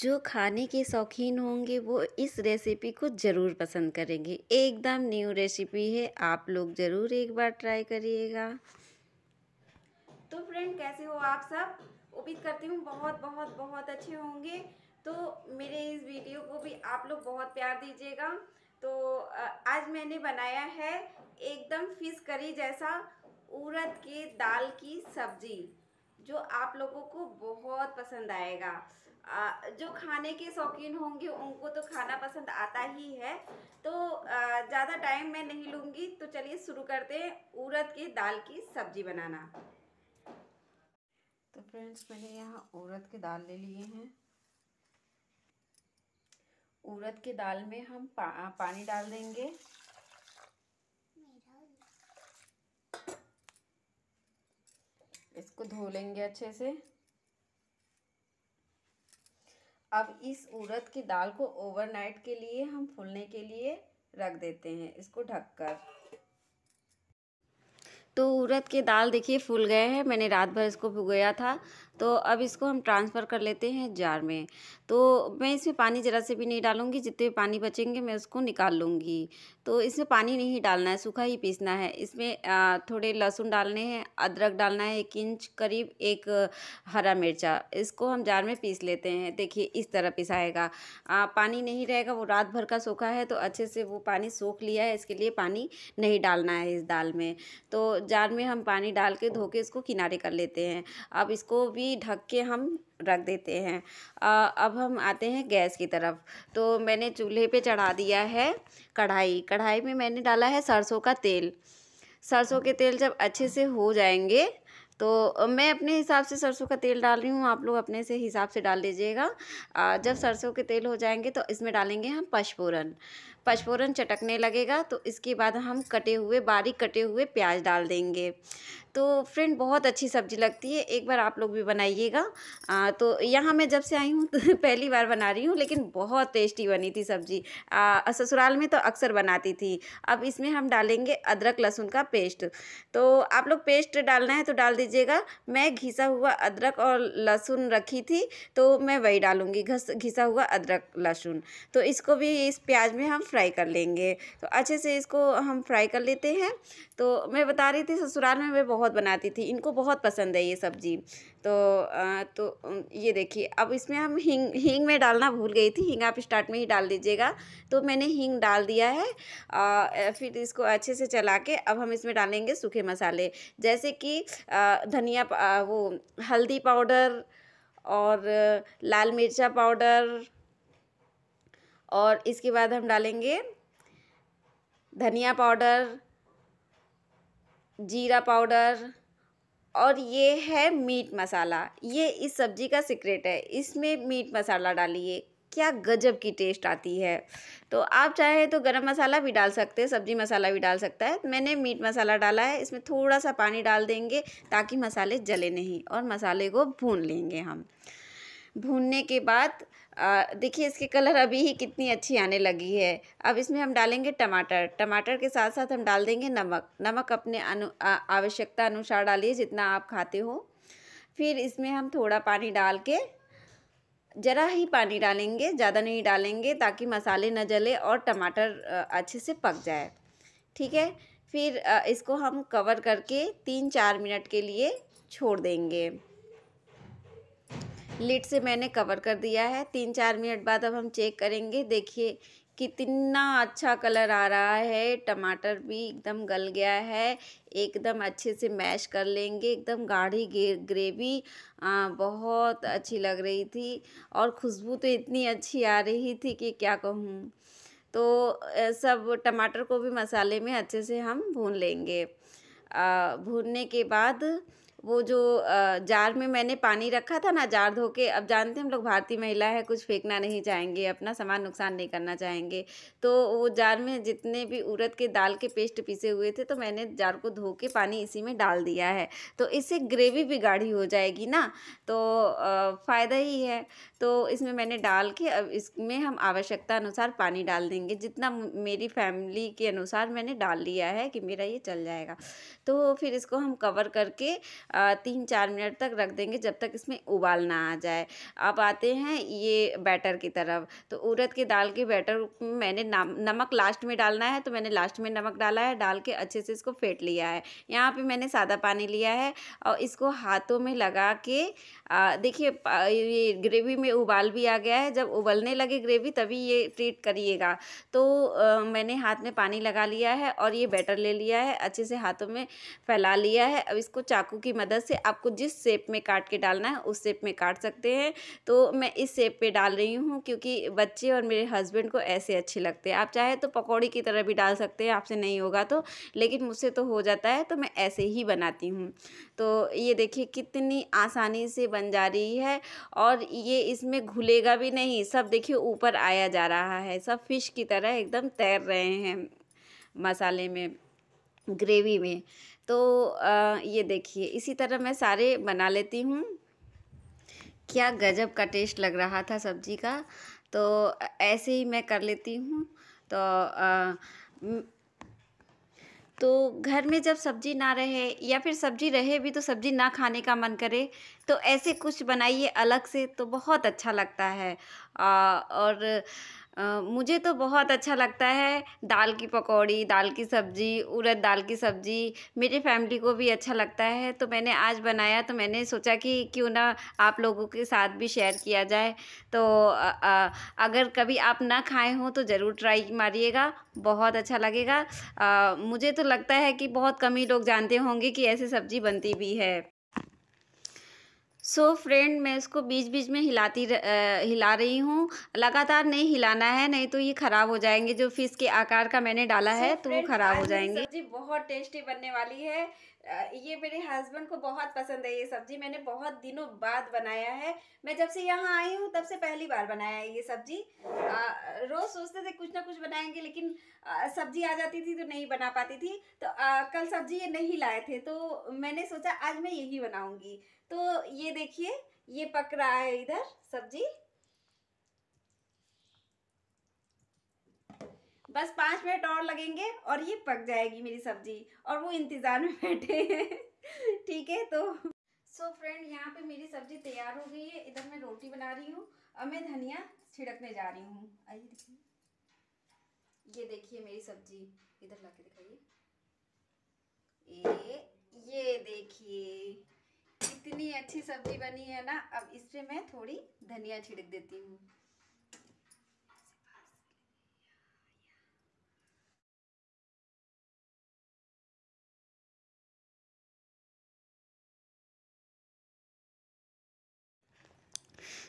जो खाने के शौकीन होंगे वो इस रेसिपी को ज़रूर पसंद करेंगे एकदम न्यू रेसिपी है आप लोग ज़रूर एक बार ट्राई करिएगा तो फ्रेंड कैसे हो आप सब उम्मीद करती हूँ बहुत बहुत बहुत अच्छे होंगे तो मेरे इस वीडियो को भी आप लोग बहुत प्यार दीजिएगा तो आज मैंने बनाया है एकदम फिश करी जैसा उड़द के दाल की सब्ज़ी जो आप लोगों को बहुत पसंद आएगा जो खाने के शौकीन होंगे उनको तो खाना पसंद आता ही है तो ज़्यादा टाइम मैं नहीं लूँगी तो चलिए शुरू करते हैं उड़द के दाल की सब्जी बनाना तो फ्रेंड्स मैंने यहाँ उड़द के दाल ले लिए हैं उड़द के दाल में हम पा, पानी डाल देंगे इसको धो लेंगे अच्छे से अब इस उड़द की दाल को ओवरनाइट के लिए हम फूलने के लिए रख देते हैं इसको ढककर तो उड़द के दाल देखिए फूल गए हैं मैंने रात भर इसको भुगया था तो अब इसको हम ट्रांसफ़र कर लेते हैं जार में तो मैं इसमें पानी ज़रा से भी नहीं डालूंगी जितने पानी बचेंगे मैं उसको निकाल लूँगी तो इसमें पानी नहीं डालना है सूखा ही पीसना है इसमें थोड़े लहसुन डालने हैं अदरक डालना है एक इंच करीब एक हरा मिर्चा इसको हम जार में पीस लेते हैं देखिए इस तरह पिसाएगा पानी नहीं रहेगा वो रात भर का सूखा है तो अच्छे से वो पानी सूख लिया है इसके लिए पानी नहीं डालना है इस दाल में तो जार में हम पानी डाल के धो के इसको किनारे कर लेते हैं अब इसको भी ही ढक के हम रख देते हैं आ, अब हम आते हैं गैस की तरफ तो मैंने चूल्हे पे चढ़ा दिया है कढ़ाई कढ़ाई में मैंने डाला है सरसों का तेल सरसों के तेल जब अच्छे से हो जाएंगे तो मैं अपने हिसाब से सरसों का तेल डाल रही हूँ आप लोग अपने से हिसाब से डाल लीजिएगा जब सरसों के तेल हो जाएंगे तो इसमें डालेंगे हम पशपूरन पचफोरन चटकने लगेगा तो इसके बाद हम कटे हुए बारीक कटे हुए प्याज डाल देंगे तो फ्रेंड बहुत अच्छी सब्ज़ी लगती है एक बार आप लोग भी बनाइएगा तो यहाँ मैं जब से आई हूँ तो पहली बार बना रही हूँ लेकिन बहुत टेस्टी बनी थी सब्ज़ी ससुराल में तो अक्सर बनाती थी अब इसमें हम डालेंगे अदरक लहसुन का पेस्ट तो आप लोग पेस्ट डालना है तो डाल दीजिएगा मैं घिसा हुआ अदरक और लहसुन रखी थी तो मैं वही डालूँगी घिसा हुआ अदरक लहसुन तो इसको भी इस प्याज में हम फ्राई फ्राई कर लेंगे तो अच्छे से इसको हम फ्राई कर लेते हैं तो मैं बता रही थी ससुराल में मैं बहुत बनाती थी इनको बहुत पसंद है ये सब्ज़ी तो आ, तो ये देखिए अब इसमें हम हींग हींग में डालना भूल गई थी हींग आप स्टार्ट में ही डाल दीजिएगा तो मैंने हींग डाल दिया है आ, फिर इसको अच्छे से चला के अब हम इसमें डालेंगे सूखे मसाले जैसे कि धनिया वो हल्दी पाउडर और लाल मिर्चा पाउडर और इसके बाद हम डालेंगे धनिया पाउडर जीरा पाउडर और ये है मीट मसाला ये इस सब्ज़ी का सीक्रेट है इसमें मीट मसाला डालिए क्या गजब की टेस्ट आती है तो आप चाहे तो गरम मसाला भी डाल सकते हैं सब्जी मसाला भी डाल सकता है मैंने मीट मसाला डाला है इसमें थोड़ा सा पानी डाल देंगे ताकि मसाले जले नहीं और मसाले को भून लेंगे हम भूनने के बाद देखिए इसके कलर अभी ही कितनी अच्छी आने लगी है अब इसमें हम डालेंगे टमाटर टमाटर के साथ साथ हम डाल देंगे नमक नमक अपने अनु आवश्यकता अनुसार डालिए जितना आप खाते हो फिर इसमें हम थोड़ा पानी डाल के ज़रा ही पानी डालेंगे ज़्यादा नहीं डालेंगे ताकि मसाले न जले और टमाटर अच्छे से पक जाए ठीक है फिर इसको हम कवर करके तीन चार मिनट के लिए छोड़ देंगे लिड से मैंने कवर कर दिया है तीन चार मिनट बाद अब हम चेक करेंगे देखिए कितना अच्छा कलर आ रहा है टमाटर भी एकदम गल गया है एकदम अच्छे से मैश कर लेंगे एकदम गाढ़ी ग्रेवी बहुत अच्छी लग रही थी और खुशबू तो इतनी अच्छी आ रही थी कि क्या कहूँ तो सब टमाटर को भी मसाले में अच्छे से हम भून लेंगे भूनने के बाद वो जो जार में मैंने पानी रखा था ना जार धो के अब जानते हम लोग भारतीय महिला है कुछ फेंकना नहीं चाहेंगे अपना सामान नुकसान नहीं करना चाहेंगे तो वो जार में जितने भी उड़द के दाल के पेस्ट पीसे हुए थे तो मैंने जार को धो के पानी इसी में डाल दिया है तो इससे ग्रेवी भी गाढ़ी हो जाएगी ना तो फ़ायदा ही है तो इसमें मैंने डाल के अब इसमें हम आवश्यकता अनुसार पानी डाल देंगे जितना मेरी फैमिली के अनुसार मैंने डाल लिया है कि मेरा ये चल जाएगा तो फिर इसको हम कवर करके तीन चार मिनट तक रख देंगे जब तक इसमें उबाल ना आ जाए अब आते हैं ये बैटर की तरफ तो उड़द के दाल के बैटर मैंने नमक लास्ट में डालना है तो मैंने लास्ट में नमक डाला है डाल के अच्छे से इसको फेंट लिया है यहाँ पर मैंने सादा पानी लिया है और इसको हाथों में लगा के देखिए ये ग्रेवी में उबाल भी आ गया है जब उबलने लगे ग्रेवी तभी ये ट्रीट करिएगा तो आ, मैंने हाथ में पानी लगा लिया है और ये बैटर ले लिया है अच्छे से हाथों में फैला लिया है अब इसको चाकू की मदद से आपको जिस शेप में काट के डालना है उस शेप में काट सकते हैं तो मैं इस शेप पे डाल रही हूँ क्योंकि बच्चे और मेरे हस्बैंड को ऐसे अच्छे लगते हैं आप चाहे तो पकौड़ी की तरह भी डाल सकते हैं आपसे नहीं होगा तो लेकिन मुझसे तो हो जाता है तो मैं ऐसे ही बनाती हूँ तो ये देखिए कितनी आसानी से बन जा रही है और ये इसमें घुलेगा भी नहीं सब देखिए ऊपर आया जा रहा है सब फिश की तरह एकदम तैर रहे हैं मसाले में ग्रेवी में तो आ, ये देखिए इसी तरह मैं सारे बना लेती हूँ क्या गजब का टेस्ट लग रहा था सब्जी का तो ऐसे ही मैं कर लेती हूँ तो आ, तो घर में जब सब्जी ना रहे या फिर सब्जी रहे भी तो सब्जी ना खाने का मन करे तो ऐसे कुछ बनाइए अलग से तो बहुत अच्छा लगता है आ, और मुझे तो बहुत अच्छा लगता है दाल की पकौड़ी दाल की सब्ज़ी उड़द दाल की सब्ज़ी मेरी फैमिली को भी अच्छा लगता है तो मैंने आज बनाया तो मैंने सोचा कि क्यों ना आप लोगों के साथ भी शेयर किया जाए तो आ, आ, अगर कभी आप ना खाए हों तो ज़रूर ट्राई मारिएगा बहुत अच्छा लगेगा आ, मुझे तो लगता है कि बहुत कम ही लोग जानते होंगे कि ऐसी सब्ज़ी बनती भी है सो so फ्रेंड मैं इसको बीच बीच में हिलाती र, आ, हिला रही हूँ लगातार नहीं हिलाना है नहीं तो ये ख़राब हो जाएंगे जो फिश के आकार का मैंने डाला so है तो वो ख़राब हो जाएंगे जी बहुत टेस्टी बनने वाली है ये मेरे हस्बैंड को बहुत पसंद है ये सब्ज़ी मैंने बहुत दिनों बाद बनाया है मैं जब से यहाँ आई हूँ तब से पहली बार बनाया है ये सब्ज़ी रोज़ सोचते थे कुछ ना कुछ बनाएंगे लेकिन सब्ज़ी आ जाती थी तो नहीं बना पाती थी तो आ, कल सब्ज़ी ये नहीं लाए थे तो मैंने सोचा आज मैं यही बनाऊँगी तो ये देखिए ये पक रहा है इधर सब्ज़ी बस पाँच मिनट और लगेंगे और ये पक जाएगी मेरी सब्जी और वो इंतज़ार में बैठे हैं ठीक है तो सो so फ्रेंड यहाँ पे मेरी सब्जी तैयार हो गई है इधर मैं रोटी बना रही हूँ और मैं धनिया छिड़कने जा रही हूँ आइए देखिए ये देखिए मेरी सब्जी इधर ला दिखाइए ये ये देखिए इतनी अच्छी सब्जी बनी है ना अब इस पर मैं थोड़ी धनिया छिड़क देती हूँ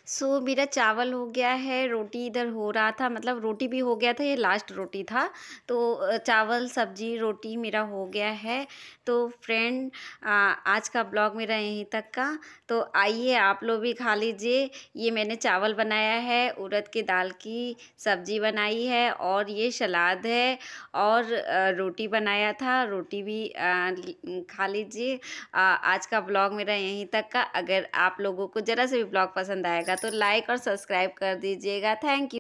सो so, मेरा चावल हो गया है रोटी इधर हो रहा था मतलब रोटी भी हो गया था ये लास्ट रोटी था तो चावल सब्जी रोटी मेरा हो गया है तो फ्रेंड आज का ब्लॉग मेरा यहीं तक का तो आइए आप लोग भी खा लीजिए ये मैंने चावल बनाया है उड़द की दाल की सब्जी बनाई है और ये सलाद है और रोटी बनाया था रोटी भी खा लीजिए आज का ब्लॉग मेरा यहीं तक का अगर आप लोगों को ज़रा से भी ब्लॉग पसंद आएगा तो लाइक और सब्सक्राइब कर दीजिएगा थैंक यू